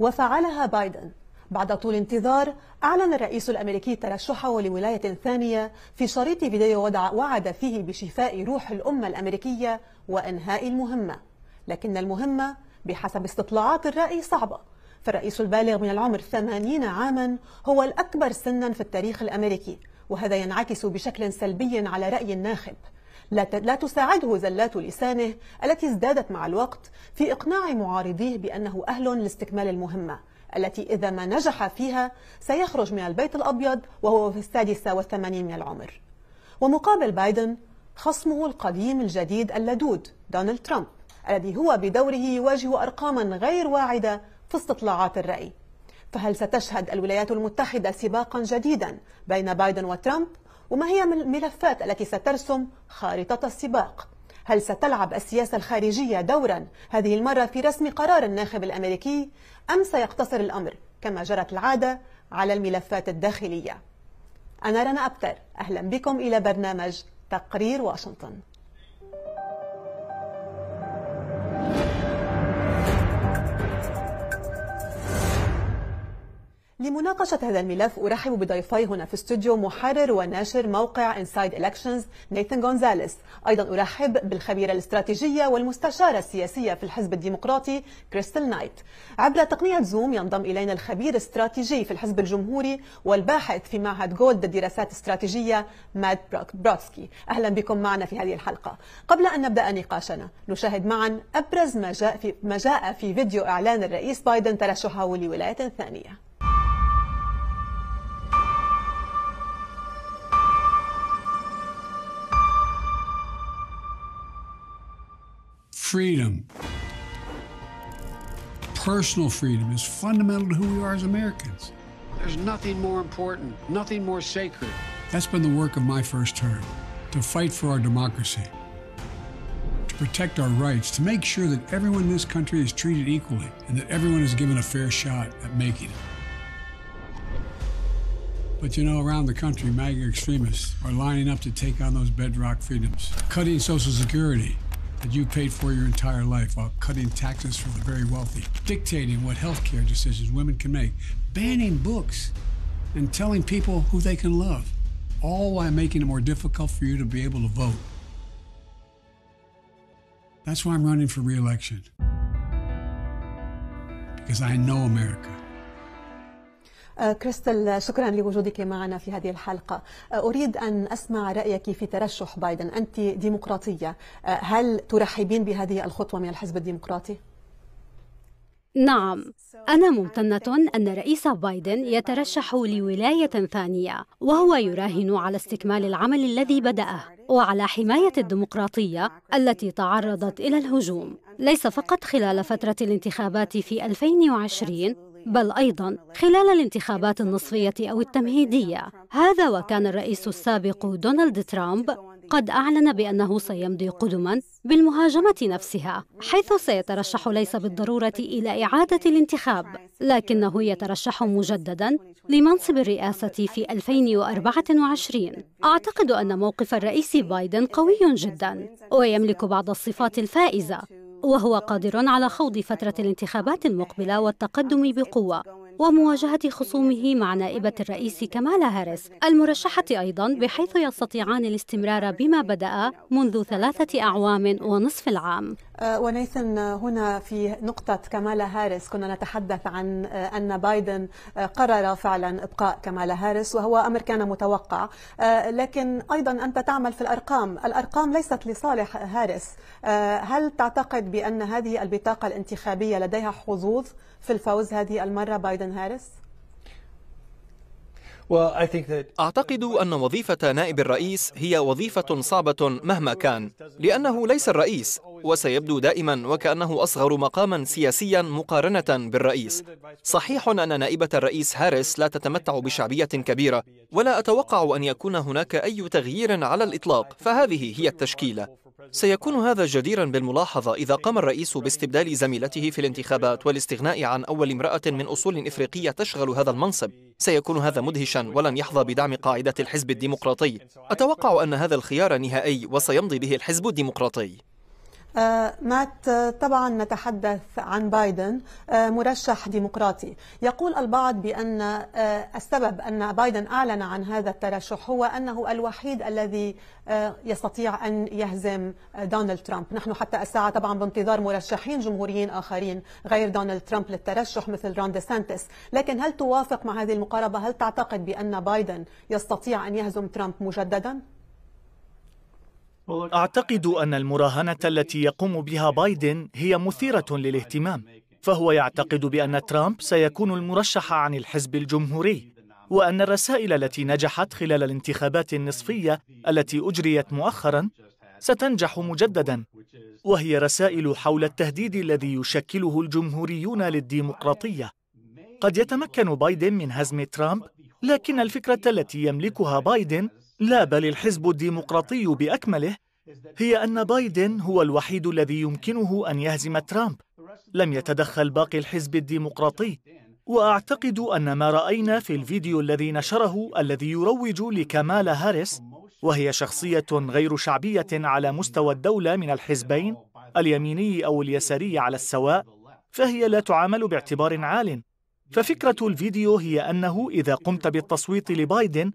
وفعلها بايدن بعد طول انتظار أعلن الرئيس الأمريكي ترشحه لولاية ثانية في شريط فيديو وعد فيه بشفاء روح الأمة الأمريكية وإنهاء المهمة لكن المهمة بحسب استطلاعات الرأي صعبة فالرئيس البالغ من العمر 80 عاما هو الأكبر سنا في التاريخ الأمريكي وهذا ينعكس بشكل سلبي على رأي الناخب لا تساعده زلات لسانه التي ازدادت مع الوقت في إقناع معارضيه بأنه أهل لاستكمال المهمة التي إذا ما نجح فيها سيخرج من البيت الأبيض وهو في السادسة والثمانين من العمر ومقابل بايدن خصمه القديم الجديد اللدود دونالد ترامب الذي هو بدوره يواجه أرقاما غير واعدة في استطلاعات الرأي فهل ستشهد الولايات المتحدة سباقا جديدا بين بايدن وترامب وما هي الملفات التي سترسم خارطة السباق هل ستلعب السياسة الخارجية دورا هذه المرة في رسم قرار الناخب الأمريكي أم سيقتصر الأمر كما جرت العادة على الملفات الداخلية أنا رنا أبتر أهلا بكم إلى برنامج تقرير واشنطن لمناقشة هذا الملف أرحب بضيفي هنا في استوديو محرر وناشر موقع انسايد إلكشنز نيثن غونزاليس أيضا أرحب بالخبيرة الاستراتيجية والمستشارة السياسية في الحزب الديمقراطي كريستال نايت عبر تقنية زوم ينضم إلينا الخبير الاستراتيجي في الحزب الجمهوري والباحث في معهد جولد الدراسات الاستراتيجية ماد بروتسكي أهلا بكم معنا في هذه الحلقة قبل أن نبدأ نقاشنا نشاهد معا أبرز ما جاء في, ما جاء في فيديو إعلان الرئيس بايدن ترشحه لولاية ثانية freedom, personal freedom, is fundamental to who we are as Americans. There's nothing more important, nothing more sacred. That's been the work of my first term to fight for our democracy, to protect our rights, to make sure that everyone in this country is treated equally and that everyone is given a fair shot at making it. But you know, around the country, MAGA extremists are lining up to take on those bedrock freedoms, cutting Social Security, that you paid for your entire life while cutting taxes for the very wealthy, dictating what healthcare decisions women can make, banning books, and telling people who they can love, all while making it more difficult for you to be able to vote. That's why I'm running for re-election. Because I know America. أه، كريستال شكرا لوجودك معنا في هذه الحلقة أه، أريد أن أسمع رأيك في ترشح بايدن أنت ديمقراطية أه، هل ترحبين بهذه الخطوة من الحزب الديمقراطي؟ نعم أنا ممتنة أن رئيس بايدن يترشح لولاية ثانية وهو يراهن على استكمال العمل الذي بدأه وعلى حماية الديمقراطية التي تعرضت إلى الهجوم ليس فقط خلال فترة الانتخابات في 2020 بل أيضا خلال الانتخابات النصفية أو التمهيدية هذا وكان الرئيس السابق دونالد ترامب قد أعلن بأنه سيمضي قدما بالمهاجمة نفسها حيث سيترشح ليس بالضرورة إلى إعادة الانتخاب لكنه يترشح مجددا لمنصب الرئاسة في 2024 أعتقد أن موقف الرئيس بايدن قوي جدا ويملك بعض الصفات الفائزة وهو قادر على خوض فترة الانتخابات المقبلة والتقدم بقوة ومواجهة خصومه مع نائبة الرئيس كمالا هاريس المرشحة أيضا بحيث يستطيعان الاستمرار بما بدأ منذ ثلاثة أعوام ونصف العام آه، ونيثن هنا في نقطة كمالا هاريس كنا نتحدث عن آه، أن بايدن آه، قرر فعلا إبقاء كمالا هاريس وهو أمر كان متوقع لكن أيضا أنت تعمل في الأرقام الأرقام ليست لصالح هاريس هل تعتقد بأن هذه البطاقة الانتخابية لديها حظوظ في الفوز هذه المرة بايدن هاريس؟ أعتقد أن وظيفة نائب الرئيس هي وظيفة صعبة مهما كان لأنه ليس الرئيس وسيبدو دائما وكأنه أصغر مقاما سياسيا مقارنة بالرئيس صحيح أن نائبة الرئيس هاريس لا تتمتع بشعبية كبيرة ولا أتوقع أن يكون هناك أي تغيير على الإطلاق فهذه هي التشكيلة سيكون هذا جديرا بالملاحظة إذا قام الرئيس باستبدال زميلته في الانتخابات والاستغناء عن أول امرأة من أصول إفريقية تشغل هذا المنصب سيكون هذا مدهشا ولن يحظى بدعم قاعدة الحزب الديمقراطي أتوقع أن هذا الخيار نهائي وسيمضي به الحزب الديمقراطي آه، مات آه، طبعا نتحدث عن بايدن آه، مرشح ديمقراطي يقول البعض بأن السبب أن بايدن أعلن عن هذا الترشح هو أنه الوحيد الذي يستطيع أن يهزم دونالد ترامب نحن حتى الساعة طبعا بانتظار مرشحين جمهوريين آخرين غير دونالد ترامب للترشح مثل رون سانتس لكن هل توافق مع هذه المقاربة هل تعتقد بأن بايدن يستطيع أن يهزم ترامب مجددا؟ أعتقد أن المراهنة التي يقوم بها بايدن هي مثيرة للاهتمام فهو يعتقد بأن ترامب سيكون المرشح عن الحزب الجمهوري وأن الرسائل التي نجحت خلال الانتخابات النصفية التي أجريت مؤخراً ستنجح مجدداً وهي رسائل حول التهديد الذي يشكله الجمهوريون للديمقراطية قد يتمكن بايدن من هزم ترامب لكن الفكرة التي يملكها بايدن لا بل الحزب الديمقراطي بأكمله هي أن بايدن هو الوحيد الذي يمكنه أن يهزم ترامب لم يتدخل باقي الحزب الديمقراطي وأعتقد أن ما رأينا في الفيديو الذي نشره الذي يروج لكمال هاريس وهي شخصية غير شعبية على مستوى الدولة من الحزبين اليميني أو اليساري على السواء فهي لا تعامل باعتبار عال ففكرة الفيديو هي أنه إذا قمت بالتصويت لبايدن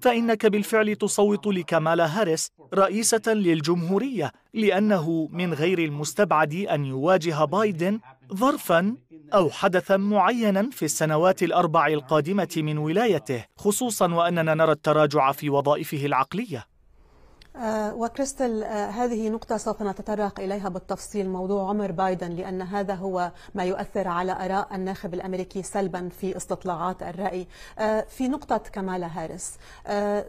فإنك بالفعل تصوت لكمالا هاريس رئيسة للجمهورية لأنه من غير المستبعد أن يواجه بايدن ظرفاً أو حدثا معينا في السنوات الأربع القادمة من ولايته خصوصا وأننا نرى التراجع في وظائفه العقلية آه، وكريستل آه، هذه نقطة سوف نتطرق إليها بالتفصيل موضوع عمر بايدن لأن هذا هو ما يؤثر على آراء الناخب الأمريكي سلبا في استطلاعات الرأي آه، في نقطة كمالا هارس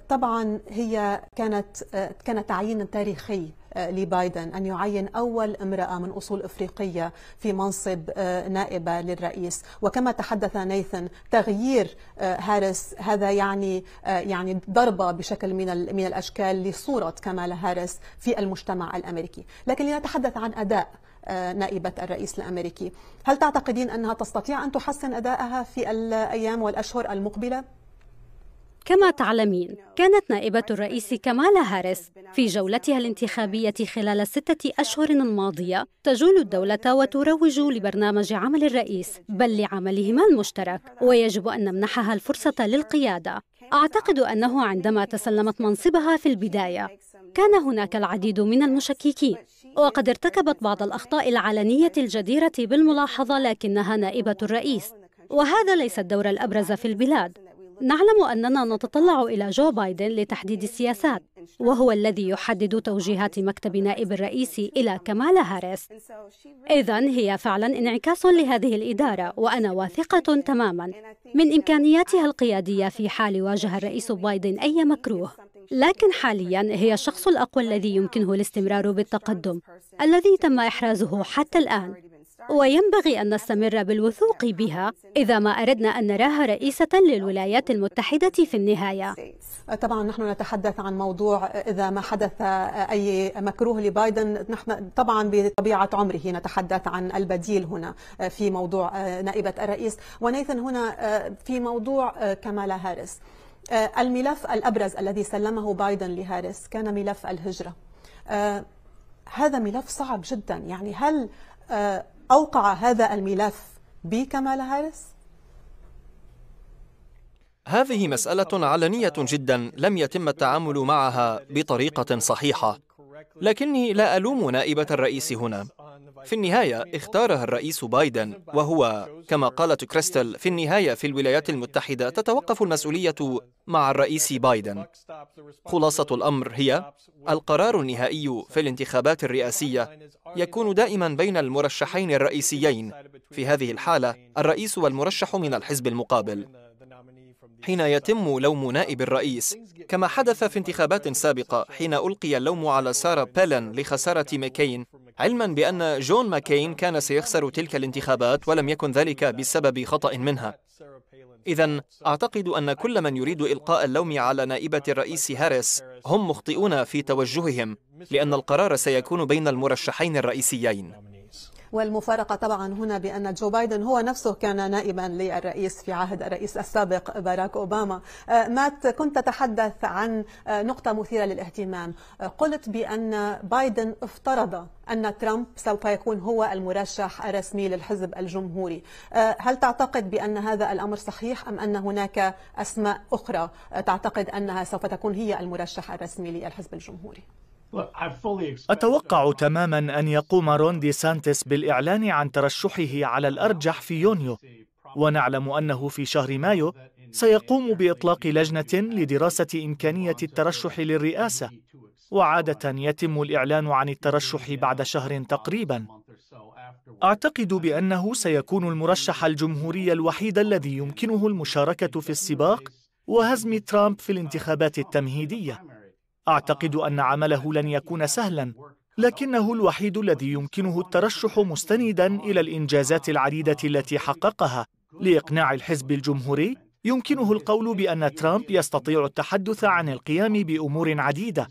طبعا هي كانت كان تعيين تاريخي آه، لبايدن أن يعين أول امرأة من أصول أفريقية في منصب آه، نائبة للرئيس وكما تحدث نيثن تغيير آه، هارس هذا يعني يعني ضربة بشكل من من الأشكال لصورة كمال هارس في المجتمع الأمريكي لكن لنتحدث عن أداء نائبة الرئيس الأمريكي هل تعتقدين أنها تستطيع أن تحسن أدائها في الأيام والأشهر المقبلة؟ كما تعلمين كانت نائبة الرئيس كمالا هاريس في جولتها الانتخابية خلال الستة أشهر الماضية تجول الدولة وتروج لبرنامج عمل الرئيس بل لعملهما المشترك ويجب أن نمنحها الفرصة للقيادة أعتقد أنه عندما تسلمت منصبها في البداية كان هناك العديد من المشككين وقد ارتكبت بعض الأخطاء العلنية الجديرة بالملاحظة لكنها نائبة الرئيس وهذا ليس الدور الأبرز في البلاد نعلم أننا نتطلع إلى جو بايدن لتحديد السياسات وهو الذي يحدد توجيهات مكتب نائب الرئيس إلى كمالا هاريس إذا هي فعلا انعكاس لهذه الإدارة وأنا واثقة تماما من إمكانياتها القيادية في حال واجه الرئيس بايدن أي مكروه لكن حاليا هي الشخص الأقوى الذي يمكنه الاستمرار بالتقدم الذي تم إحرازه حتى الآن وينبغي أن نستمر بالوثوق بها إذا ما أردنا أن نراها رئيسة للولايات المتحدة في النهاية طبعا نحن نتحدث عن موضوع إذا ما حدث أي مكروه لبايدن نحن طبعا بطبيعة عمره نتحدث عن البديل هنا في موضوع نائبة الرئيس ونيثن هنا في موضوع كمالا هارس الملف الأبرز الذي سلمه بايدن لهارس كان ملف الهجرة هذا ملف صعب جدا يعني هل أوقع هذا الملف بكمال هاريس؟ هذه مسألة علنية جدا لم يتم التعامل معها بطريقة صحيحة لكني لا ألوم نائبة الرئيس هنا في النهاية اختارها الرئيس بايدن وهو كما قالت كريستل في النهاية في الولايات المتحدة تتوقف المسؤولية مع الرئيس بايدن خلاصة الأمر هي القرار النهائي في الانتخابات الرئاسية يكون دائما بين المرشحين الرئيسيين في هذه الحالة الرئيس والمرشح من الحزب المقابل حين يتم لوم نائب الرئيس كما حدث في انتخابات سابقة حين ألقي اللوم على سارة بيلن لخسارة ماكين علما بأن جون ماكين كان سيخسر تلك الانتخابات ولم يكن ذلك بسبب خطأ منها إذا أعتقد أن كل من يريد إلقاء اللوم على نائبة الرئيس هاريس هم مخطئون في توجههم لأن القرار سيكون بين المرشحين الرئيسيين والمفارقة طبعا هنا بأن جو بايدن هو نفسه كان نائبا للرئيس في عهد الرئيس السابق باراك أوباما آه، مات كنت تتحدث عن آه، نقطة مثيرة للاهتمام آه، قلت بأن بايدن افترض أن ترامب سوف يكون هو المرشح الرسمي للحزب الجمهوري هل تعتقد بأن هذا الأمر صحيح أم أن هناك أسماء أخرى تعتقد أنها سوف تكون هي المرشح الرسمي للحزب الجمهوري؟ أتوقع تماما أن يقوم رون دي سانتس بالإعلان عن ترشحه على الأرجح في يونيو ونعلم أنه في شهر مايو سيقوم بإطلاق لجنة لدراسة إمكانية الترشح للرئاسة وعادة يتم الإعلان عن الترشح بعد شهر تقريبا أعتقد بأنه سيكون المرشح الجمهوري الوحيد الذي يمكنه المشاركة في السباق وهزم ترامب في الانتخابات التمهيدية اعتقد ان عمله لن يكون سهلا لكنه الوحيد الذي يمكنه الترشح مستندا الى الانجازات العديده التي حققها لاقناع الحزب الجمهوري يمكنه القول بان ترامب يستطيع التحدث عن القيام بامور عديده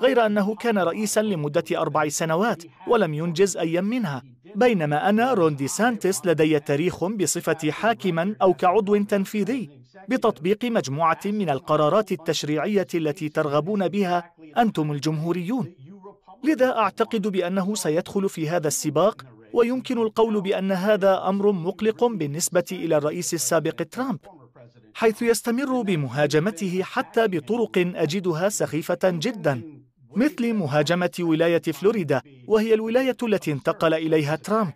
غير انه كان رئيسا لمده اربع سنوات ولم ينجز ايا منها بينما انا روندي سانتس لدي تاريخ بصفتي حاكما او كعضو تنفيذي بتطبيق مجموعة من القرارات التشريعية التي ترغبون بها أنتم الجمهوريون لذا أعتقد بأنه سيدخل في هذا السباق ويمكن القول بأن هذا أمر مقلق بالنسبة إلى الرئيس السابق ترامب حيث يستمر بمهاجمته حتى بطرق أجدها سخيفة جدا مثل مهاجمة ولاية فلوريدا وهي الولاية التي انتقل إليها ترامب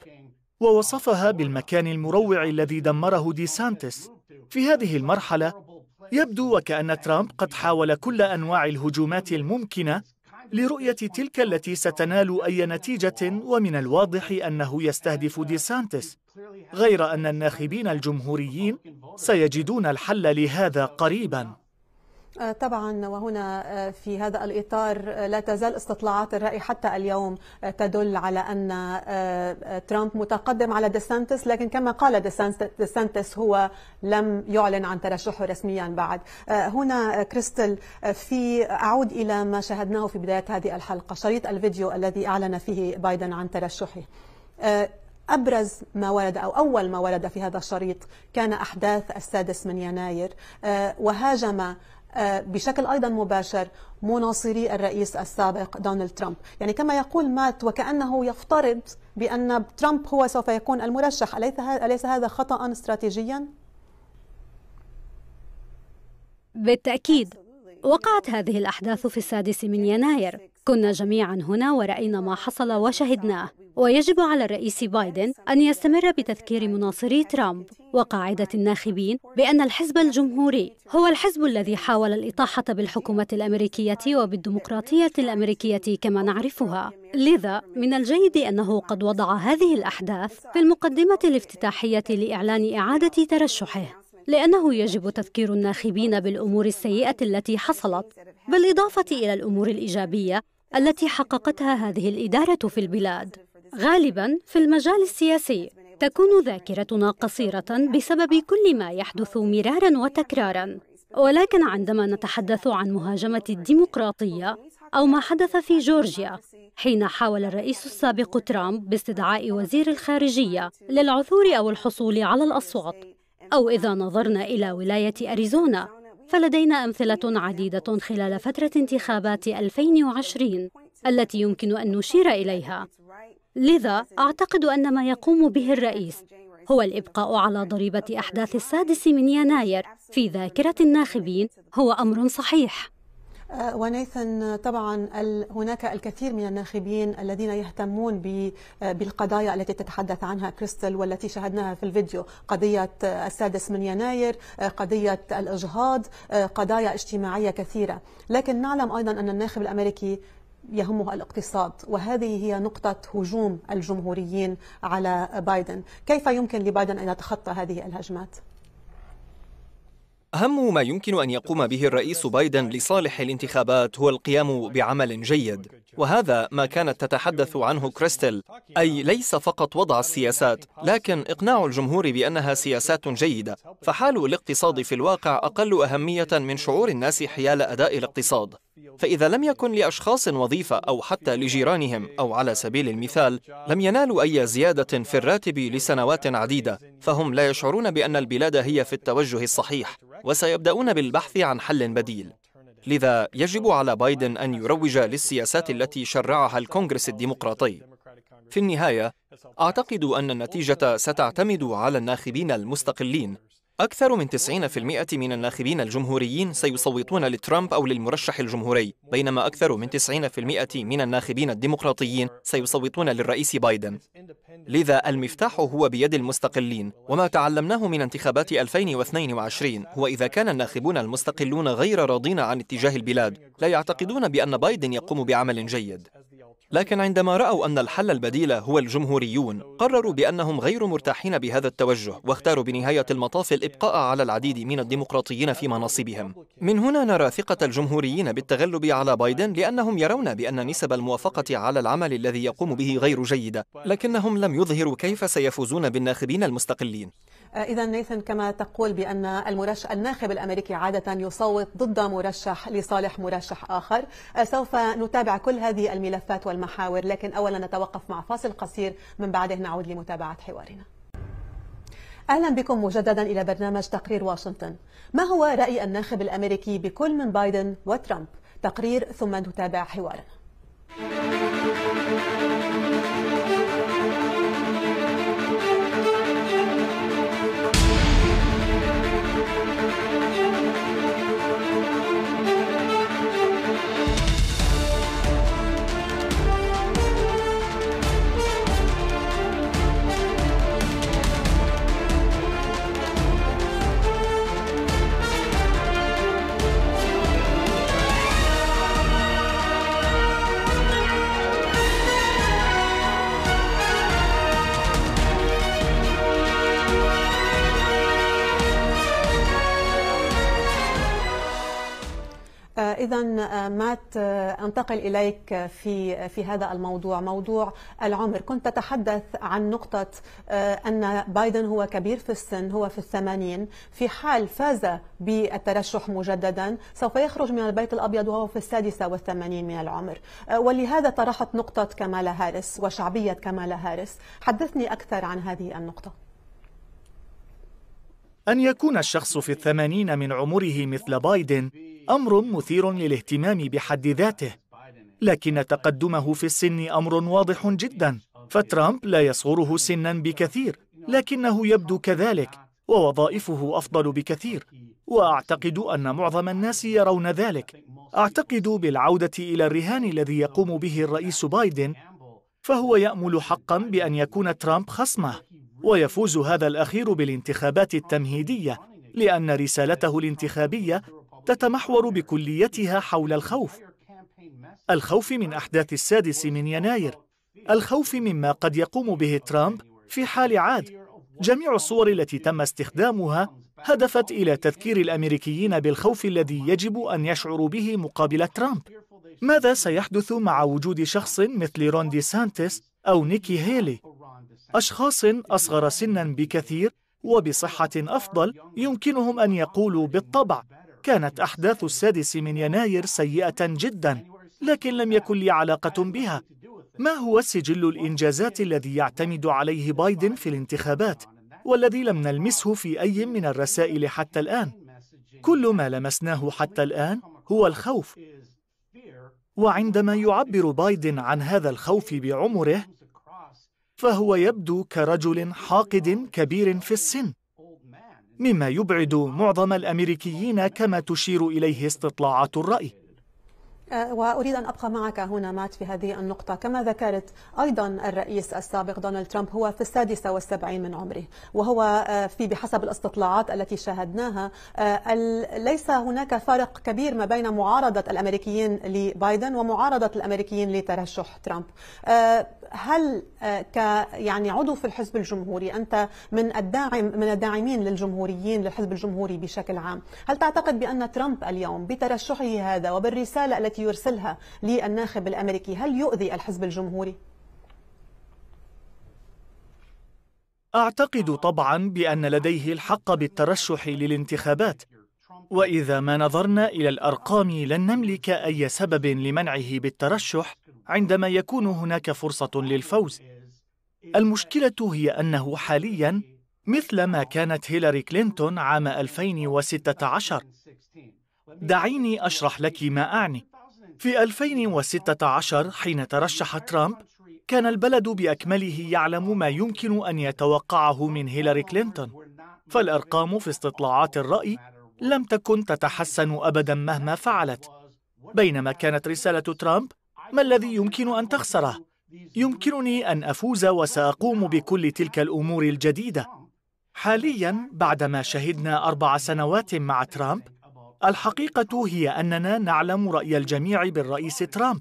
ووصفها بالمكان المروع الذي دمره دي سانتس في هذه المرحلة يبدو وكأن ترامب قد حاول كل أنواع الهجومات الممكنة لرؤية تلك التي ستنال أي نتيجة ومن الواضح أنه يستهدف ديسانتس غير أن الناخبين الجمهوريين سيجدون الحل لهذا قريباً آه، طبعا وهنا آه، في هذا الإطار آه، لا تزال استطلاعات الرأي حتى اليوم تدل على أن ترامب متقدم على ديسانتس لكن كما قال ديسانتس هو لم يعلن عن ترشحه رسميا بعد هنا كريستل في أعود إلى ما شاهدناه في بداية هذه الحلقة شريط الفيديو الذي أعلن فيه بايدن عن ترشحه أبرز ما ورد أو أول ما ورد في هذا الشريط كان أحداث السادس من يناير وهاجم آه، بشكل أيضا مباشر مناصري الرئيس السابق دونالد ترامب يعني كما يقول مات وكأنه يفترض بأن ترامب هو سوف يكون المرشح أليس هذا خطأ استراتيجيا؟ بالتأكيد وقعت هذه الأحداث في السادس من يناير كنا جميعا هنا ورأينا ما حصل وشهدناه ويجب على الرئيس بايدن أن يستمر بتذكير مناصري ترامب وقاعدة الناخبين بأن الحزب الجمهوري هو الحزب الذي حاول الإطاحة بالحكومة الأمريكية وبالديمقراطية الأمريكية كما نعرفها لذا من الجيد أنه قد وضع هذه الأحداث في المقدمة الافتتاحية لإعلان إعادة ترشحه لأنه يجب تذكير الناخبين بالأمور السيئة التي حصلت بالإضافة إلى الأمور الإيجابية التي حققتها هذه الإدارة في البلاد غالباً في المجال السياسي تكون ذاكرتنا قصيرة بسبب كل ما يحدث مراراً وتكراراً ولكن عندما نتحدث عن مهاجمة الديمقراطية أو ما حدث في جورجيا حين حاول الرئيس السابق ترامب باستدعاء وزير الخارجية للعثور أو الحصول على الأصوات أو إذا نظرنا إلى ولاية أريزونا فلدينا أمثلة عديدة خلال فترة انتخابات 2020 التي يمكن أن نشير إليها لذا أعتقد أن ما يقوم به الرئيس هو الإبقاء على ضريبة أحداث السادس من يناير في ذاكرة الناخبين هو أمر صحيح آه، ونيثن طبعا هناك الكثير من الناخبين الذين يهتمون آه، بالقضايا التي تتحدث عنها كريستل والتي شاهدناها في الفيديو قضية السادس من يناير آه، قضية الإجهاض قضايا اجتماعية كثيرة لكن نعلم أيضا أن الناخب الأمريكي يهمه الاقتصاد وهذه هي نقطة هجوم الجمهوريين على بايدن كيف يمكن لبايدن أن يتخطى هذه الهجمات؟ أهم ما يمكن أن يقوم به الرئيس بايدن لصالح الانتخابات هو القيام بعمل جيد وهذا ما كانت تتحدث عنه كريستل أي ليس فقط وضع السياسات لكن إقناع الجمهور بأنها سياسات جيدة فحال الاقتصاد في الواقع أقل أهمية من شعور الناس حيال أداء الاقتصاد فإذا لم يكن لأشخاص وظيفة أو حتى لجيرانهم أو على سبيل المثال لم ينالوا أي زيادة في الراتب لسنوات عديدة فهم لا يشعرون بأن البلاد هي في التوجه الصحيح وسيبدأون بالبحث عن حل بديل لذا يجب على بايدن أن يروج للسياسات التي شرعها الكونغرس الديمقراطي في النهاية أعتقد أن النتيجة ستعتمد على الناخبين المستقلين أكثر من 90% من الناخبين الجمهوريين سيصوتون لترامب أو للمرشح الجمهوري بينما أكثر من 90% من الناخبين الديمقراطيين سيصوتون للرئيس بايدن لذا المفتاح هو بيد المستقلين وما تعلمناه من انتخابات 2022 هو إذا كان الناخبون المستقلون غير راضين عن اتجاه البلاد لا يعتقدون بأن بايدن يقوم بعمل جيد لكن عندما رأوا أن الحل البديل هو الجمهوريون قرروا بأنهم غير مرتاحين بهذا التوجه واختاروا بنهاية المطاف الإبقاء على العديد من الديمقراطيين في مناصبهم من هنا نرى ثقة الجمهوريين بالتغلب على بايدن لأنهم يرون بأن نسب الموافقة على العمل الذي يقوم به غير جيدة لكنهم لم يظهروا كيف سيفوزون بالناخبين المستقلين آه، إذا نيثن كما تقول بأن المرشح الناخب الأمريكي عادة يصوت ضد مرشح لصالح مرشح آخر آه، سوف نتابع كل هذه الملفات والمحاور لكن أولا نتوقف مع فاصل قصير من بعده نعود لمتابعة حوارنا اهلا بكم مجددا الى برنامج تقرير واشنطن. ما هو راي الناخب الامريكي بكل من بايدن وترامب؟ تقرير ثم نتابع حوارنا. آه، إذا آه، مات آه، أنتقل إليك في في هذا الموضوع موضوع العمر كنت تتحدث عن نقطة أن بايدن هو كبير في السن هو في الثمانين في حال فاز بالترشح مجددا سوف يخرج من البيت الأبيض وهو في السادسة والثمانين من العمر ولهذا طرحت نقطة كمالا هارس وشعبية كمالا هارس حدثني أكثر عن هذه النقطة أن يكون الشخص في الثمانين من عمره مثل بايدن أمر مثير للاهتمام بحد ذاته لكن تقدمه في السن أمر واضح جدا فترامب لا يصغره سنا بكثير لكنه يبدو كذلك ووظائفه أفضل بكثير وأعتقد أن معظم الناس يرون ذلك أعتقد بالعودة إلى الرهان الذي يقوم به الرئيس بايدن فهو يأمل حقا بأن يكون ترامب خصمه ويفوز هذا الأخير بالانتخابات التمهيدية لأن رسالته الانتخابية تتمحور بكليتها حول الخوف الخوف من أحداث السادس من يناير الخوف مما قد يقوم به ترامب في حال عاد جميع الصور التي تم استخدامها هدفت إلى تذكير الأمريكيين بالخوف الذي يجب أن يشعروا به مقابل ترامب ماذا سيحدث مع وجود شخص مثل رون دي سانتس أو نيكي هيلي أشخاص أصغر سنا بكثير وبصحة أفضل يمكنهم أن يقولوا بالطبع كانت أحداث السادس من يناير سيئة جدا لكن لم يكن لي علاقة بها ما هو سجل الإنجازات الذي يعتمد عليه بايدن في الانتخابات والذي لم نلمسه في أي من الرسائل حتى الآن كل ما لمسناه حتى الآن هو الخوف وعندما يعبر بايدن عن هذا الخوف بعمره فهو يبدو كرجل حاقد كبير في السن مما يبعد معظم الامريكيين كما تشير اليه استطلاعات الراي آه، واريد ان ابقى معك هنا مات في هذه النقطه، كما ذكرت ايضا الرئيس السابق دونالد ترامب هو في السادسه والسبعين من عمره، وهو آه، في بحسب الاستطلاعات التي شاهدناها آه، ليس هناك فارق كبير ما بين معارضه الامريكيين لبايدن ومعارضه الامريكيين لترشح ترامب. هل ك يعني عضو في الحزب الجمهوري انت من الداعم من الداعمين للجمهوريين للحزب الجمهوري بشكل عام، هل تعتقد بان ترامب اليوم بترشحه هذا وبالرساله التي التي يرسلها للناخب الأمريكي هل يؤذي الحزب الجمهوري؟ أعتقد طبعا بأن لديه الحق بالترشح للانتخابات وإذا ما نظرنا إلى الأرقام لن نملك أي سبب لمنعه بالترشح عندما يكون هناك فرصة للفوز المشكلة هي أنه حالياً مثل ما كانت هيلاري كلينتون عام 2016 دعيني أشرح لك ما أعني في 2016 حين ترشح ترامب كان البلد باكمله يعلم ما يمكن ان يتوقعه من هيلاري كلينتون فالارقام في استطلاعات الراي لم تكن تتحسن ابدا مهما فعلت بينما كانت رساله ترامب ما الذي يمكن ان تخسره يمكنني ان افوز وساقوم بكل تلك الامور الجديده حاليا بعدما شهدنا اربع سنوات مع ترامب الحقيقة هي أننا نعلم رأي الجميع بالرئيس ترامب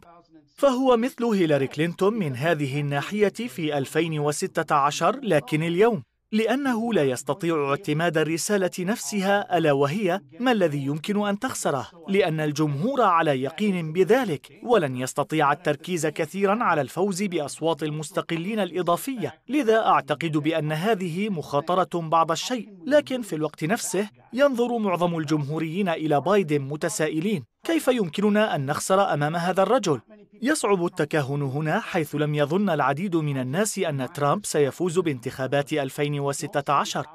فهو مثل هيلاري كلينتون من هذه الناحية في 2016 لكن اليوم لأنه لا يستطيع اعتماد الرسالة نفسها ألا وهي ما الذي يمكن أن تخسره لأن الجمهور على يقين بذلك ولن يستطيع التركيز كثيرا على الفوز بأصوات المستقلين الإضافية لذا أعتقد بأن هذه مخاطرة بعض الشيء لكن في الوقت نفسه ينظر معظم الجمهوريين إلى بايدن متسائلين كيف يمكننا أن نخسر أمام هذا الرجل؟ يصعب التكهن هنا حيث لم يظن العديد من الناس أن ترامب سيفوز بانتخابات 2016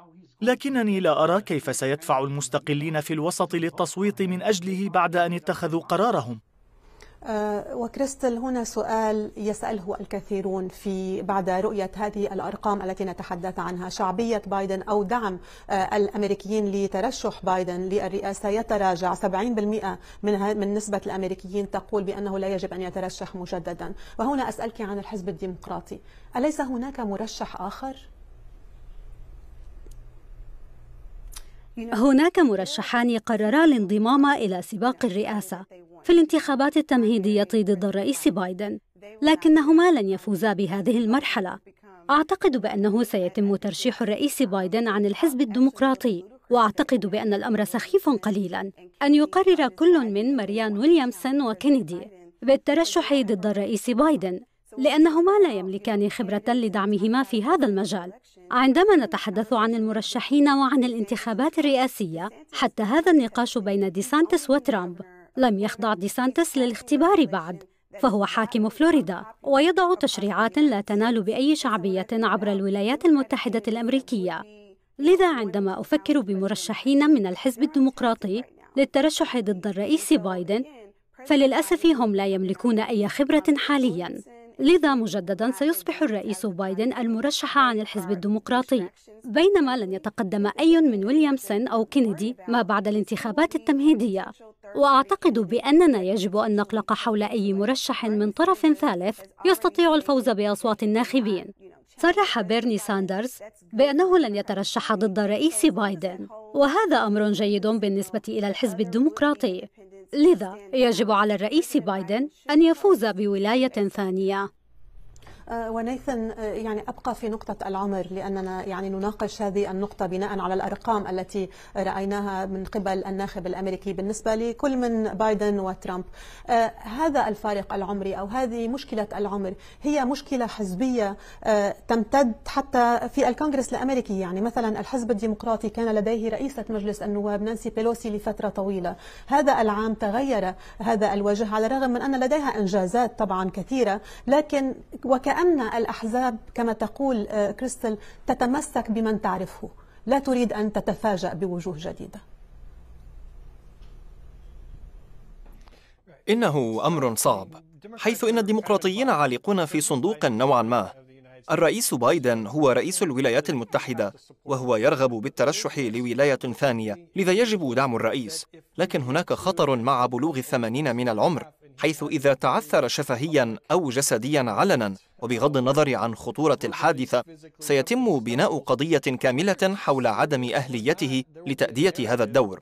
لكنني لا أرى كيف سيدفع المستقلين في الوسط للتصويت من أجله بعد أن اتخذوا قرارهم آه، وكريستل هنا سؤال يسأله الكثيرون في بعد رؤية هذه الأرقام التي نتحدث عنها شعبية بايدن أو دعم آه، الأمريكيين لترشح بايدن للرئاسة يتراجع 70% من من نسبة الأمريكيين تقول بأنه لا يجب أن يترشح مجددا وهنا أسألك عن الحزب الديمقراطي أليس هناك مرشح آخر؟ هناك مرشحان قررا الانضمام إلى سباق الرئاسة في الانتخابات التمهيدية ضد الرئيس بايدن لكنهما لن يفوزا بهذه المرحلة أعتقد بأنه سيتم ترشيح الرئيس بايدن عن الحزب الديمقراطي وأعتقد بأن الأمر سخيف قليلا أن يقرر كل من ماريان ويليامسون وكينيدي بالترشح ضد الرئيس بايدن لأنهما لا يملكان خبرة لدعمهما في هذا المجال. عندما نتحدث عن المرشحين وعن الانتخابات الرئاسية، حتى هذا النقاش بين ديسانتس وترامب لم يخضع ديسانتس للاختبار بعد، فهو حاكم فلوريدا ويضع تشريعات لا تنال بأي شعبية عبر الولايات المتحدة الأمريكية. لذا عندما أفكر بمرشحين من الحزب الديمقراطي للترشح ضد الرئيس بايدن، فللأسف هم لا يملكون أي خبرة حالياً. لذا مجددا سيصبح الرئيس بايدن المرشح عن الحزب الديمقراطي بينما لن يتقدم أي من ويليامسون أو كينيدي ما بعد الانتخابات التمهيدية وأعتقد بأننا يجب أن نقلق حول أي مرشح من طرف ثالث يستطيع الفوز بأصوات الناخبين صرح بيرني ساندرز بأنه لن يترشح ضد رئيس بايدن وهذا أمر جيد بالنسبة إلى الحزب الديمقراطي لذا يجب على الرئيس بايدن أن يفوز بولاية ثانية آه، ونيثن آه، يعني ابقى في نقطه العمر لاننا يعني نناقش هذه النقطه بناء على الارقام التي رايناها من قبل الناخب الامريكي بالنسبه لكل من بايدن وترامب آه، هذا الفارق العمري او هذه مشكله العمر هي مشكله حزبيه تمتد حتى في الكونغرس الامريكي يعني مثلا الحزب الديمقراطي كان لديه رئيسه مجلس النواب نانسي بيلوسي لفتره طويله هذا العام تغير هذا الوجه على الرغم من ان لديها انجازات طبعا كثيره لكن وكأن كأن الأحزاب كما تقول آه، كريستل تتمسك بمن تعرفه لا تريد أن تتفاجأ بوجوه جديدة إنه أمر صعب حيث إن الديمقراطيين عالقون في صندوق نوعا ما الرئيس بايدن هو رئيس الولايات المتحدة وهو يرغب بالترشح لولاية ثانية لذا يجب دعم الرئيس لكن هناك خطر مع بلوغ الثمانين من العمر حيث إذا تعثر شفهيا أو جسديا علنا وبغض النظر عن خطورة الحادثة سيتم بناء قضية كاملة حول عدم أهليته لتأدية هذا الدور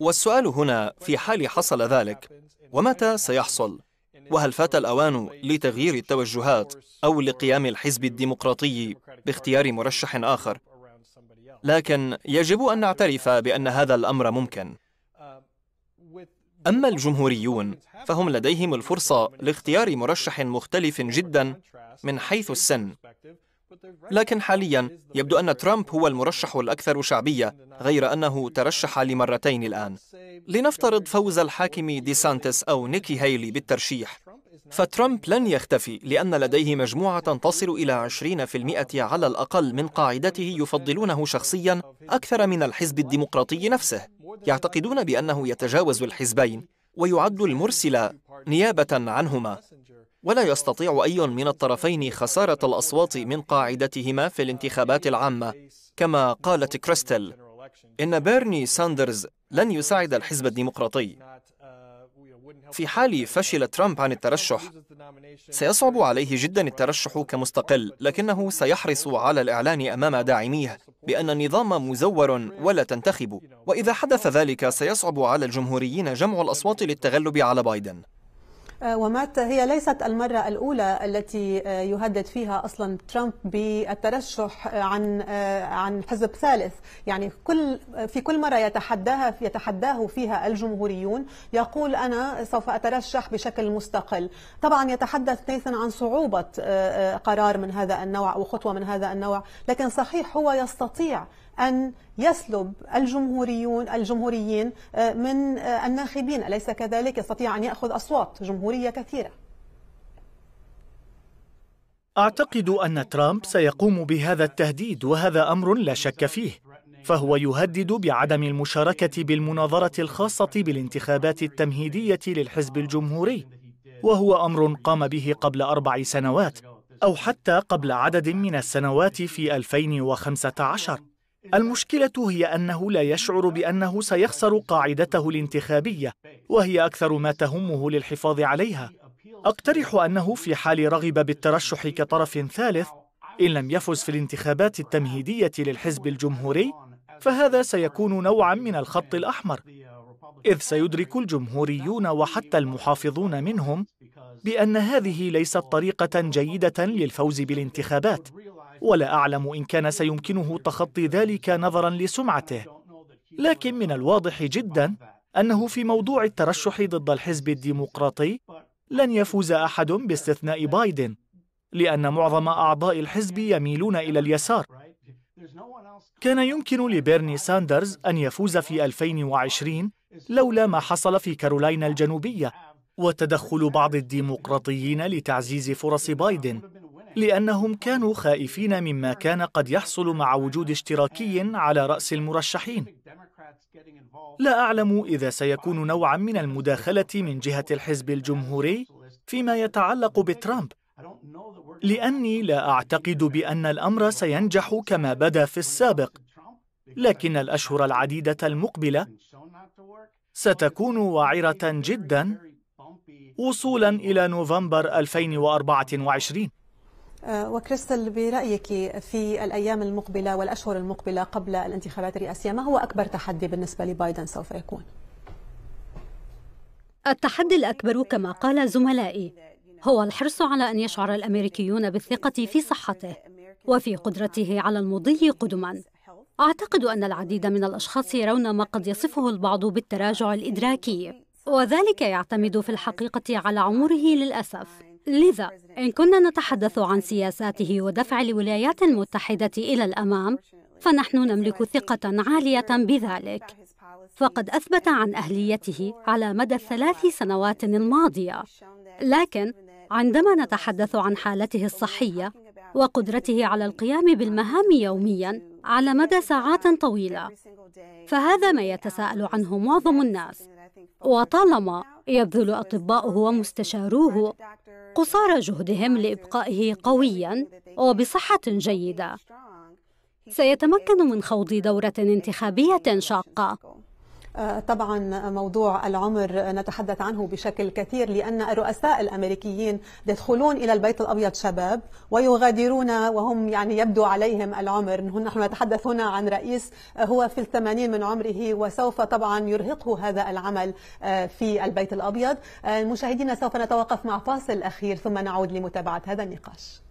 والسؤال هنا في حال حصل ذلك ومتى سيحصل؟ وهل فات الأوان لتغيير التوجهات أو لقيام الحزب الديمقراطي باختيار مرشح آخر؟ لكن يجب أن نعترف بأن هذا الأمر ممكن أما الجمهوريون فهم لديهم الفرصة لاختيار مرشح مختلف جدا من حيث السن لكن حاليا يبدو أن ترامب هو المرشح الأكثر شعبية غير أنه ترشح لمرتين الآن لنفترض فوز الحاكم ديسانتس أو نيكي هايلي بالترشيح فترامب لن يختفي لأن لديه مجموعة تصل إلى 20% على الأقل من قاعدته يفضلونه شخصياً أكثر من الحزب الديمقراطي نفسه يعتقدون بأنه يتجاوز الحزبين ويعد المرسل نيابة عنهما ولا يستطيع أي من الطرفين خسارة الأصوات من قاعدتهما في الانتخابات العامة كما قالت كريستل إن بيرني ساندرز لن يساعد الحزب الديمقراطي في حال فشل ترامب عن الترشح سيصعب عليه جدا الترشح كمستقل لكنه سيحرص على الإعلان أمام داعميه بأن النظام مزور ولا تنتخب وإذا حدث ذلك سيصعب على الجمهوريين جمع الأصوات للتغلب على بايدن آه، ومات هي ليست المرة الأولى التي آه، يهدد فيها أصلا ترامب بالترشح آه، عن عن حزب ثالث يعني كل في كل مرة يتحداها يتحداه فيها الجمهوريون يقول أنا سوف أترشح بشكل مستقل طبعا يتحدث نيثن عن صعوبة قرار من هذا النوع أو خطوة من هذا النوع لكن صحيح هو يستطيع أن يسلب الجمهوريون الجمهوريين آه، من آه، الناخبين أليس كذلك يستطيع أن يأخذ أصوات جمهورية كثيرة أعتقد أن ترامب سيقوم بهذا التهديد وهذا أمر لا شك فيه فهو يهدد بعدم المشاركة بالمناظرة الخاصة بالانتخابات التمهيدية للحزب الجمهوري وهو أمر قام به قبل أربع سنوات أو حتى قبل عدد من السنوات في 2015 المشكلة هي أنه لا يشعر بأنه سيخسر قاعدته الانتخابية وهي أكثر ما تهمه للحفاظ عليها أقترح أنه في حال رغب بالترشح كطرف ثالث إن لم يفز في الانتخابات التمهيدية للحزب الجمهوري فهذا سيكون نوعا من الخط الأحمر إذ سيدرك الجمهوريون وحتى المحافظون منهم بأن هذه ليست طريقة جيدة للفوز بالانتخابات ولا أعلم إن كان سيمكنه تخطي ذلك نظرا لسمعته لكن من الواضح جدا أنه في موضوع الترشح ضد الحزب الديمقراطي لن يفوز أحد باستثناء بايدن لأن معظم أعضاء الحزب يميلون إلى اليسار كان يمكن لبيرني ساندرز أن يفوز في 2020 لولا ما حصل في كارولاينا الجنوبية وتدخل بعض الديمقراطيين لتعزيز فرص بايدن لأنهم كانوا خائفين مما كان قد يحصل مع وجود اشتراكي على رأس المرشحين لا أعلم إذا سيكون نوعا من المداخلة من جهة الحزب الجمهوري فيما يتعلق بترامب لأني لا أعتقد بأن الأمر سينجح كما بدا في السابق لكن الأشهر العديدة المقبلة ستكون وعرة جدا وصولا إلى نوفمبر 2024 آه، وكريستال برأيك في الأيام المقبلة والأشهر المقبلة قبل الانتخابات الرئاسية ما هو أكبر تحدي بالنسبة لبايدن سوف يكون؟ التحدي الأكبر كما قال زملائي هو الحرص على أن يشعر الأمريكيون بالثقة في صحته وفي قدرته على المضي قدما أعتقد أن العديد من الأشخاص يرون ما قد يصفه البعض بالتراجع الإدراكي وذلك يعتمد في الحقيقة على عمره للأسف لذا إن كنا نتحدث عن سياساته ودفع الولايات المتحدة إلى الأمام فنحن نملك ثقة عالية بذلك فقد أثبت عن أهليته على مدى الثلاث سنوات الماضية لكن عندما نتحدث عن حالته الصحية وقدرته على القيام بالمهام يومياً على مدى ساعات طويلة فهذا ما يتساءل عنه معظم الناس وطالما يبذل أطباؤه ومستشاروه قصارى جهدهم لإبقائه قويا وبصحة جيدة سيتمكن من خوض دورة انتخابية شاقة آه، طبعا موضوع العمر نتحدث عنه بشكل كثير لأن الرؤساء الأمريكيين يدخلون إلى البيت الأبيض شباب ويغادرون وهم يعني يبدو عليهم العمر نحن نتحدث هنا عن رئيس هو في الثمانين من عمره وسوف طبعا يرهقه هذا العمل آه، في البيت الأبيض آه، مشاهدينا سوف نتوقف مع فاصل أخير ثم نعود لمتابعة هذا النقاش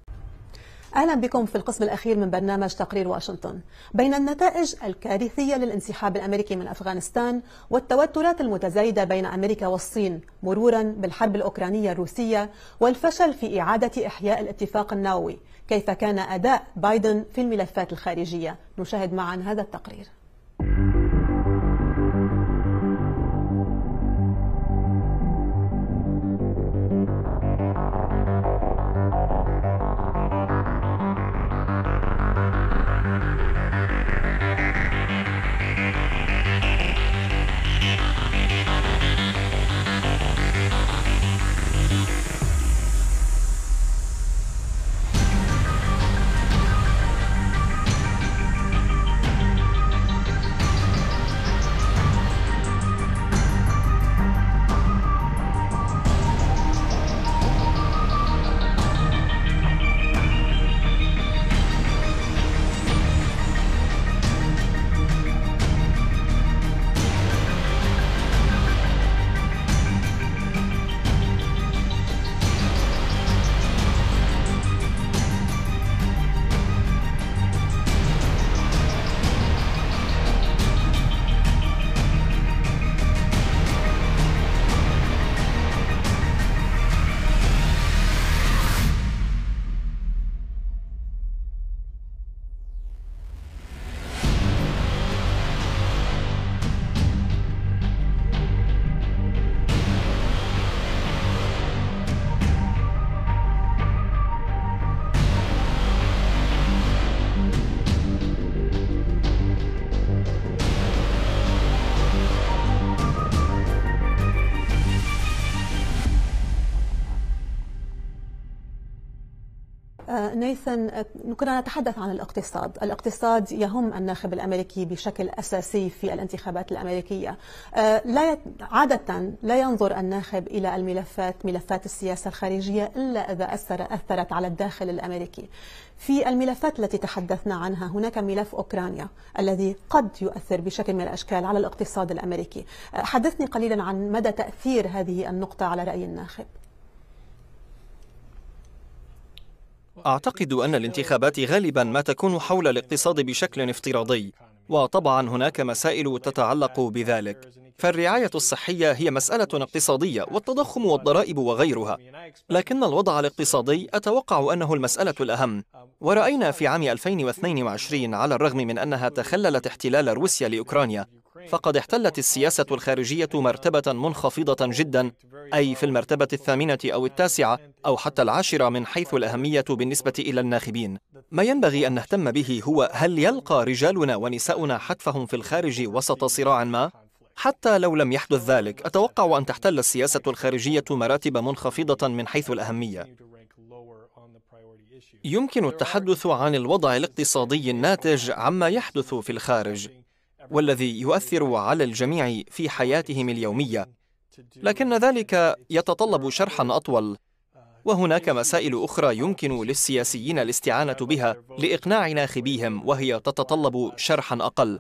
أهلا بكم في القسم الأخير من برنامج تقرير واشنطن بين النتائج الكارثية للانسحاب الأمريكي من أفغانستان والتوترات المتزايدة بين أمريكا والصين مرورا بالحرب الأوكرانية الروسية والفشل في إعادة إحياء الاتفاق النووي كيف كان أداء بايدن في الملفات الخارجية نشاهد معا هذا التقرير نيثن كنا نتحدث عن الاقتصاد الاقتصاد يهم الناخب الأمريكي بشكل أساسي في الانتخابات الأمريكية آه، لا عادة لا ينظر الناخب إلى الملفات ملفات السياسة الخارجية إلا إذا أثر أثرت على الداخل الأمريكي في الملفات التي تحدثنا عنها هناك ملف أوكرانيا الذي قد يؤثر بشكل من الأشكال على الاقتصاد الأمريكي آه، حدثني قليلا عن مدى تأثير هذه النقطة على رأي الناخب أعتقد أن الانتخابات غالبا ما تكون حول الاقتصاد بشكل افتراضي وطبعا هناك مسائل تتعلق بذلك فالرعاية الصحية هي مسألة اقتصادية والتضخم والضرائب وغيرها لكن الوضع الاقتصادي أتوقع أنه المسألة الأهم ورأينا في عام 2022 على الرغم من أنها تخللت احتلال روسيا لأوكرانيا فقد احتلت السياسة الخارجية مرتبة منخفضة جدا أي في المرتبة الثامنة أو التاسعة أو حتى العاشرة من حيث الأهمية بالنسبة إلى الناخبين ما ينبغي أن نهتم به هو هل يلقى رجالنا ونساؤنا حتفهم في الخارج وسط صراع ما؟ حتى لو لم يحدث ذلك أتوقع أن تحتل السياسة الخارجية مراتب منخفضة من حيث الأهمية يمكن التحدث عن الوضع الاقتصادي الناتج عما يحدث في الخارج والذي يؤثر على الجميع في حياتهم اليومية لكن ذلك يتطلب شرحا أطول وهناك مسائل أخرى يمكن للسياسيين الاستعانة بها لإقناع ناخبيهم وهي تتطلب شرحا أقل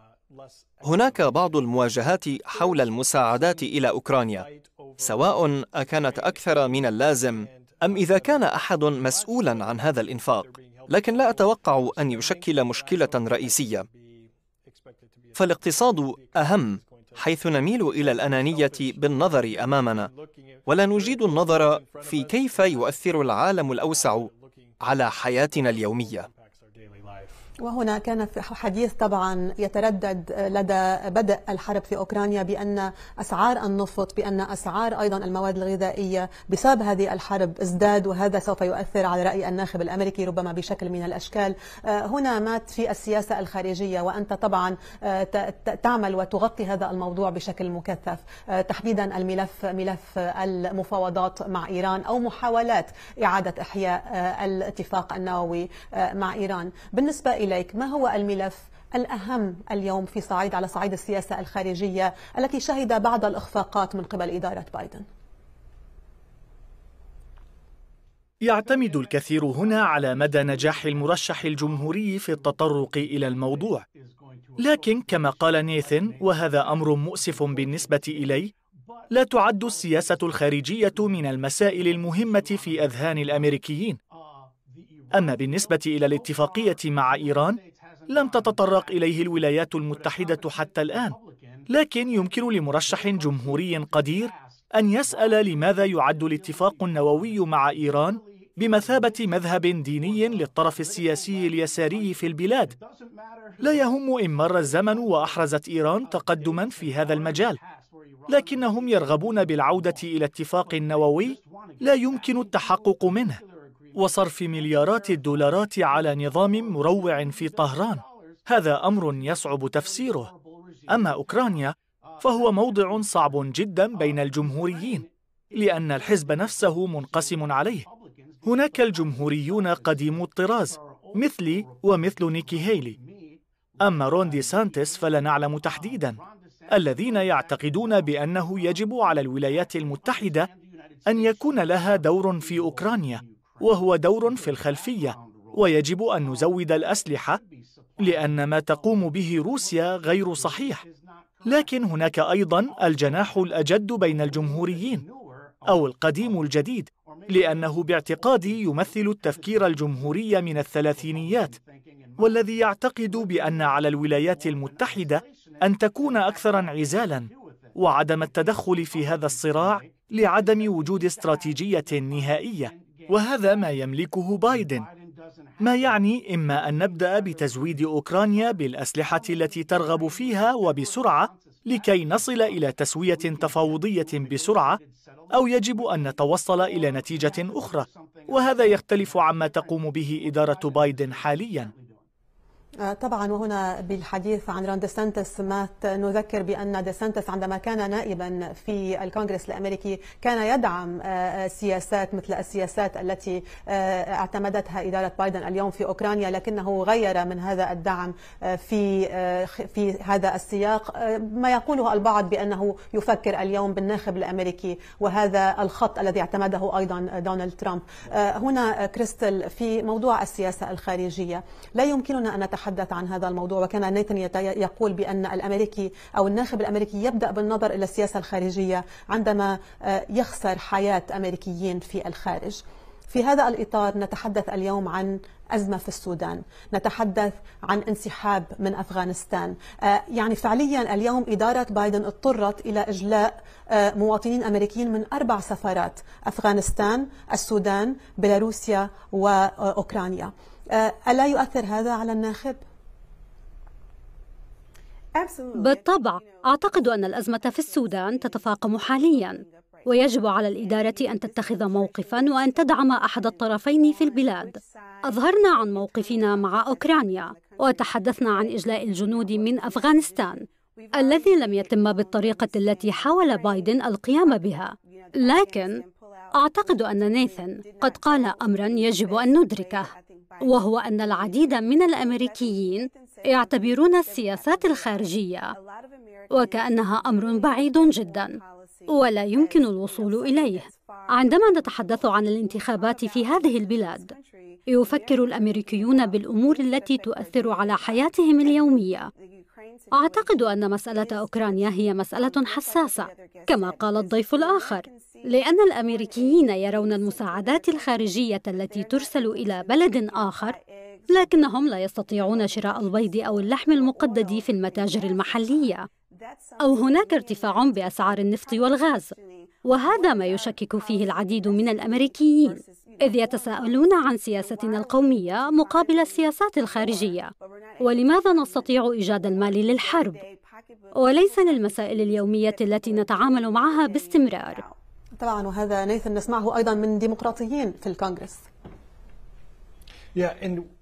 هناك بعض المواجهات حول المساعدات إلى أوكرانيا سواء أكانت أكثر من اللازم أم إذا كان أحد مسؤولاً عن هذا الإنفاق لكن لا أتوقع أن يشكل مشكلة رئيسية فالاقتصاد أهم حيث نميل إلى الأنانية بالنظر أمامنا ولا نجيد النظر في كيف يؤثر العالم الأوسع على حياتنا اليومية وهنا كان في حديث طبعا يتردد لدى بدء الحرب في اوكرانيا بان اسعار النفط بان اسعار ايضا المواد الغذائيه بسبب هذه الحرب ازداد وهذا سوف يؤثر على راي الناخب الامريكي ربما بشكل من الاشكال آه، هنا مات في السياسه الخارجيه وانت طبعا آه، تعمل وتغطي هذا الموضوع بشكل مكثف آه، تحديدا الملف ملف المفاوضات مع ايران او محاولات اعاده احياء الاتفاق النووي مع ايران بالنسبه الى إليك ما هو الملف الأهم اليوم في صعيد على صعيد السياسة الخارجية التي شهد بعض الإخفاقات من قبل إدارة بايدن يعتمد الكثير هنا على مدى نجاح المرشح الجمهوري في التطرق إلى الموضوع لكن كما قال نيثن وهذا أمر مؤسف بالنسبة إلي لا تعد السياسة الخارجية من المسائل المهمة في أذهان الأمريكيين أما بالنسبة إلى الاتفاقية مع إيران لم تتطرق إليه الولايات المتحدة حتى الآن لكن يمكن لمرشح جمهوري قدير أن يسأل لماذا يعد الاتفاق النووي مع إيران بمثابة مذهب ديني للطرف السياسي اليساري في البلاد لا يهم إن مر الزمن وأحرزت إيران تقدما في هذا المجال لكنهم يرغبون بالعودة إلى اتفاق نووي لا يمكن التحقق منه وصرف مليارات الدولارات على نظام مروع في طهران هذا امر يصعب تفسيره اما اوكرانيا فهو موضع صعب جدا بين الجمهوريين لان الحزب نفسه منقسم عليه هناك الجمهوريون قديمو الطراز مثلي ومثل نيكي هيلي اما روندي سانتس فلا نعلم تحديدا الذين يعتقدون بانه يجب على الولايات المتحده ان يكون لها دور في اوكرانيا وهو دور في الخلفية ويجب أن نزود الأسلحة لأن ما تقوم به روسيا غير صحيح لكن هناك أيضا الجناح الأجد بين الجمهوريين أو القديم الجديد لأنه باعتقادي يمثل التفكير الجمهوري من الثلاثينيات والذي يعتقد بأن على الولايات المتحدة أن تكون أكثر انعزالا وعدم التدخل في هذا الصراع لعدم وجود استراتيجية نهائية وهذا ما يملكه بايدن ما يعني إما أن نبدأ بتزويد أوكرانيا بالأسلحة التي ترغب فيها وبسرعة لكي نصل إلى تسوية تفاوضية بسرعة أو يجب أن نتوصل إلى نتيجة أخرى وهذا يختلف عما تقوم به إدارة بايدن حالياً آه، طبعا وهنا بالحديث عن رون ديسانتس ما نذكر بان ديسانتس عندما كان نائبا في الكونغرس الامريكي كان يدعم آه، آه، سياسات مثل السياسات التي اعتمدتها اداره بايدن اليوم في اوكرانيا لكنه غير من هذا الدعم في في هذا السياق ما يقوله البعض بانه يفكر اليوم بالناخب الامريكي وهذا الخط الذي اعتمده ايضا دونالد ترامب هنا كريستل في موضوع السياسه الخارجيه لا يمكننا ان نتحدث تحدث عن هذا الموضوع وكان نيتن يقول بأن الأمريكي أو الناخب الأمريكي يبدأ بالنظر إلى السياسة الخارجية عندما آه، يخسر حياة أمريكيين في الخارج في هذا الإطار نتحدث اليوم عن أزمة في السودان نتحدث عن انسحاب من أفغانستان آه، يعني فعليا اليوم إدارة بايدن اضطرت إلى إجلاء آه، مواطنين أمريكيين من أربع سفارات أفغانستان السودان بيلاروسيا وأوكرانيا آه، ألا يؤثر هذا على الناخب؟ بالطبع أعتقد أن الأزمة في السودان تتفاقم حاليا ويجب على الإدارة أن تتخذ موقفا وأن تدعم أحد الطرفين في البلاد أظهرنا عن موقفنا مع أوكرانيا وتحدثنا عن إجلاء الجنود من أفغانستان الذي لم يتم بالطريقة التي حاول بايدن القيام بها لكن أعتقد أن نيثن قد قال أمرا يجب أن ندركه وهو أن العديد من الأمريكيين يعتبرون السياسات الخارجية وكأنها أمر بعيد جدا ولا يمكن الوصول إليه عندما نتحدث عن الانتخابات في هذه البلاد يفكر الأمريكيون بالأمور التي تؤثر على حياتهم اليومية أعتقد أن مسألة أوكرانيا هي مسألة حساسة كما قال الضيف الآخر لأن الأمريكيين يرون المساعدات الخارجية التي ترسل إلى بلد آخر لكنهم لا يستطيعون شراء البيض أو اللحم المقدد في المتاجر المحلية أو هناك ارتفاع بأسعار النفط والغاز وهذا ما يشكك فيه العديد من الأمريكيين إذ يتساءلون عن سياستنا القومية مقابل السياسات الخارجية ولماذا نستطيع إيجاد المال للحرب وليس للمسائل اليومية التي نتعامل معها باستمرار طبعا وهذا نيثن نسمعه أيضا من ديمقراطيين في الكونغرس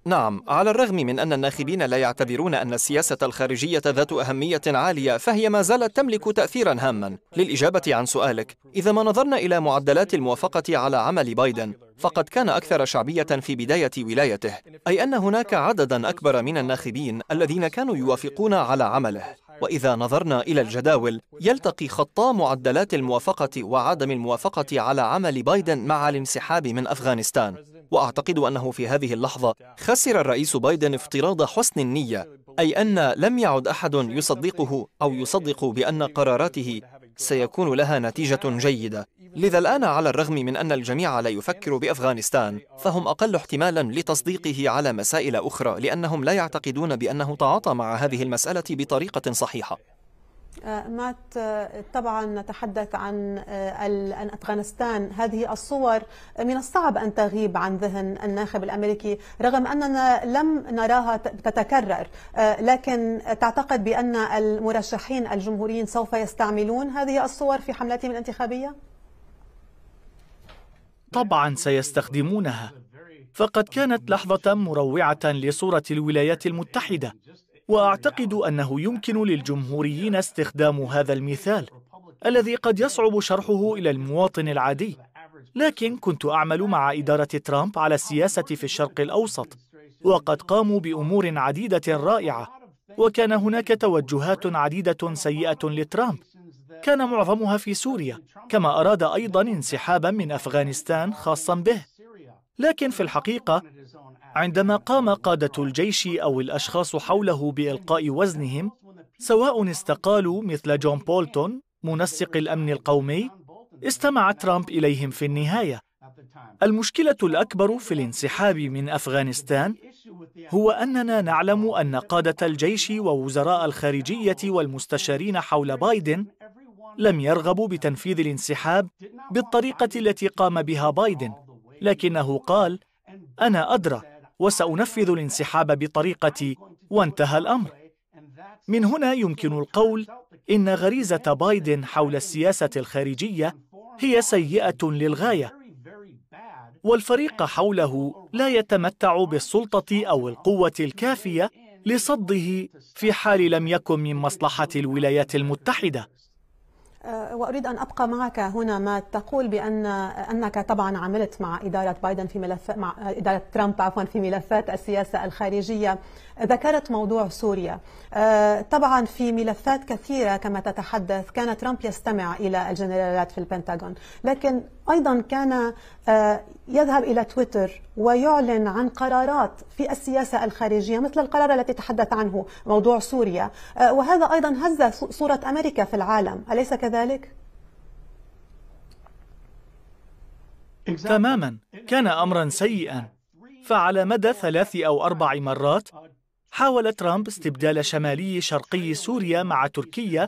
نعم على الرغم من أن الناخبين لا يعتبرون أن السياسة الخارجية ذات أهمية عالية فهي ما زالت تملك تأثيرا هاما للإجابة عن سؤالك إذا ما نظرنا إلى معدلات الموافقة على عمل بايدن فقد كان أكثر شعبية في بداية ولايته أي أن هناك عددا أكبر من الناخبين الذين كانوا يوافقون على عمله وإذا نظرنا إلى الجداول يلتقي خطا معدلات الموافقة وعدم الموافقة على عمل بايدن مع الانسحاب من أفغانستان وأعتقد أنه في هذه اللحظة خسر الرئيس بايدن افتراض حسن النية أي أن لم يعد أحد يصدقه أو يصدق بأن قراراته سيكون لها نتيجة جيدة لذا الآن على الرغم من أن الجميع لا يفكر بأفغانستان فهم أقل احتمالا لتصديقه على مسائل أخرى لأنهم لا يعتقدون بأنه تعاطى مع هذه المسألة بطريقة صحيحة آه، مات آه، طبعا نتحدث عن ان آه، افغانستان هذه الصور من الصعب ان تغيب عن ذهن الناخب الامريكي رغم اننا لم نراها تتكرر لكن تعتقد بان المرشحين الجمهوريين سوف يستعملون هذه الصور في حملاتهم الانتخابيه طبعا سيستخدمونها فقد كانت لحظه مروعه لصوره الولايات المتحده واعتقد انه يمكن للجمهوريين استخدام هذا المثال الذي قد يصعب شرحه الى المواطن العادي لكن كنت اعمل مع اداره ترامب على السياسه في الشرق الاوسط وقد قاموا بامور عديده رائعه وكان هناك توجهات عديده سيئه لترامب كان معظمها في سوريا كما اراد ايضا انسحابا من افغانستان خاصا به لكن في الحقيقه عندما قام قادة الجيش أو الأشخاص حوله بإلقاء وزنهم سواء استقالوا مثل جون بولتون منسق الأمن القومي استمع ترامب إليهم في النهاية المشكلة الأكبر في الانسحاب من أفغانستان هو أننا نعلم أن قادة الجيش ووزراء الخارجية والمستشارين حول بايدن لم يرغبوا بتنفيذ الانسحاب بالطريقة التي قام بها بايدن لكنه قال أنا أدرى وسأنفذ الانسحاب بطريقتي وانتهى الأمر من هنا يمكن القول إن غريزة بايدن حول السياسة الخارجية هي سيئة للغاية والفريق حوله لا يتمتع بالسلطة أو القوة الكافية لصده في حال لم يكن من مصلحة الولايات المتحدة آه، واريد ان ابقى معك هنا ما تقول بان انك طبعا عملت مع اداره بايدن في ملف مع اداره ترامب عفوا في ملفات السياسه الخارجيه ذكرت موضوع سوريا آه، طبعا في ملفات كثيره كما تتحدث كان ترامب يستمع الى الجنرالات في البنتاغون لكن أيضا كان آه، يذهب إلى تويتر ويعلن عن قرارات في السياسة الخارجية مثل القرار التي تحدث عنه موضوع سوريا آه، وهذا أيضا هز صورة أمريكا في العالم أليس كذلك؟ تماما كان أمرا سيئا فعلى مدى ثلاث أو أربع مرات حاول ترامب استبدال شمالي شرقي سوريا مع تركيا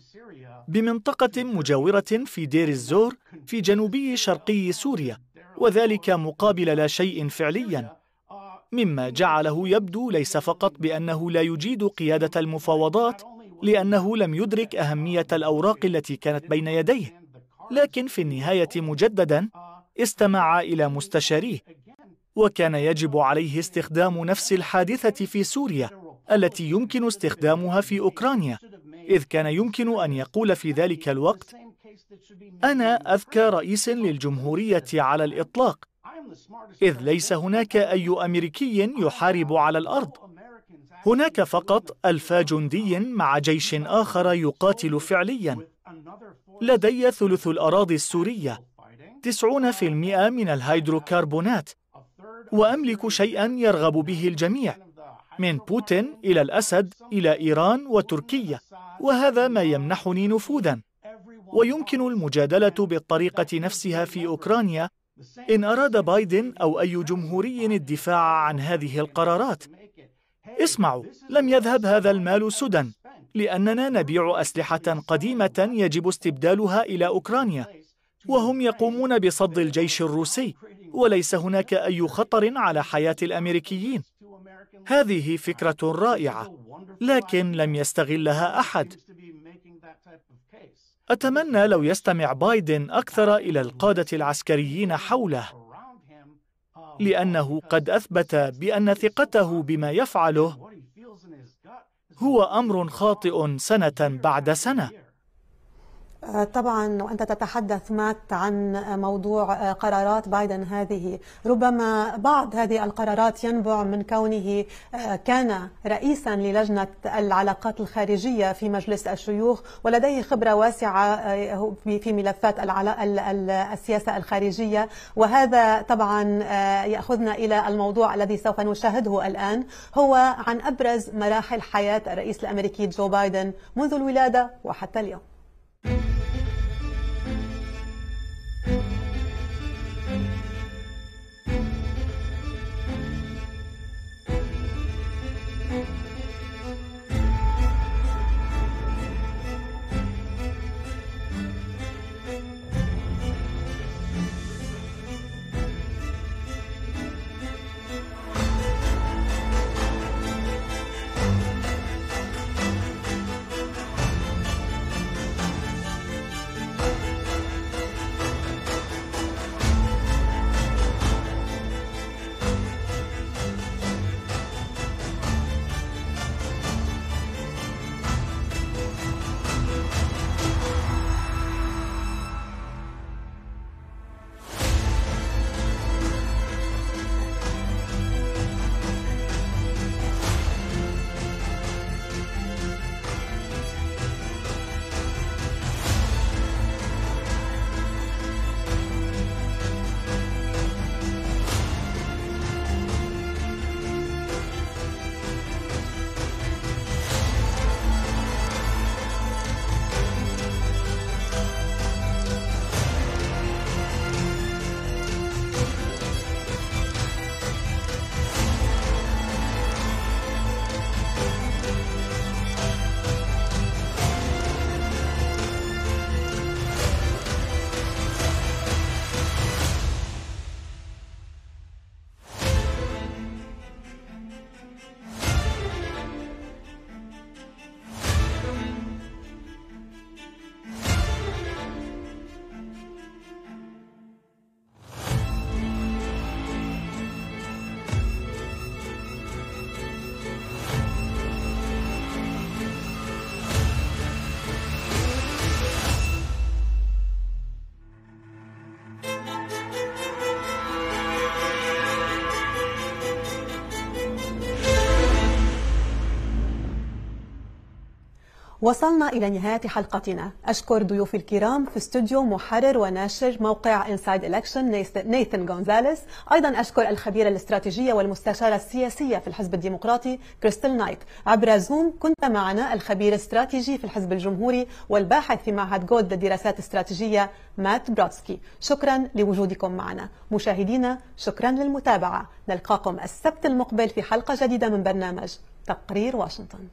بمنطقة مجاورة في دير الزور في جنوبي شرقي سوريا وذلك مقابل لا شيء فعليا مما جعله يبدو ليس فقط بأنه لا يجيد قيادة المفاوضات لأنه لم يدرك أهمية الأوراق التي كانت بين يديه لكن في النهاية مجددا استمع إلى مستشاريه وكان يجب عليه استخدام نفس الحادثة في سوريا التي يمكن استخدامها في أوكرانيا إذ كان يمكن أن يقول في ذلك الوقت أنا أذكى رئيس للجمهورية على الإطلاق إذ ليس هناك أي أمريكي يحارب على الأرض هناك فقط ألفا جندي مع جيش آخر يقاتل فعليا لدي ثلث الأراضي السورية 90% من الهيدروكربونات وأملك شيئا يرغب به الجميع من بوتين إلى الأسد إلى إيران وتركيا وهذا ما يمنحني نفوذا ويمكن المجادلة بالطريقة نفسها في أوكرانيا إن أراد بايدن أو أي جمهوري الدفاع عن هذه القرارات اسمعوا لم يذهب هذا المال سدى لأننا نبيع أسلحة قديمة يجب استبدالها إلى أوكرانيا وهم يقومون بصد الجيش الروسي وليس هناك أي خطر على حياة الأمريكيين هذه فكرة رائعة لكن لم يستغلها أحد أتمنى لو يستمع بايدن أكثر إلى القادة العسكريين حوله لأنه قد أثبت بأن ثقته بما يفعله هو أمر خاطئ سنة بعد سنة آه، طبعا وانت تتحدث مات عن موضوع آه، قرارات بايدن هذه ربما بعض هذه القرارات ينبع من كونه آه، كان رئيسا للجنه العلاقات الخارجيه في مجلس الشيوخ ولديه خبره واسعه في ملفات السياسه الخارجيه وهذا طبعا ياخذنا الى الموضوع الذي سوف نشاهده الان هو عن ابرز مراحل حياه الرئيس الامريكي جو بايدن منذ الولاده وحتى اليوم وصلنا إلى نهاية حلقتنا أشكر ضيوفي الكرام في استوديو محرر وناشر موقع انسايد Election نيثن غونزاليس أيضا أشكر الخبيرة الاستراتيجية والمستشارة السياسية في الحزب الديمقراطي كريستال نايت عبر زوم كنت معنا الخبير الاستراتيجي في الحزب الجمهوري والباحث في معهد جود للدراسات الاستراتيجية مات برودسكي شكرا لوجودكم معنا مشاهدينا شكرا للمتابعة نلقاكم السبت المقبل في حلقة جديدة من برنامج تقرير واشنطن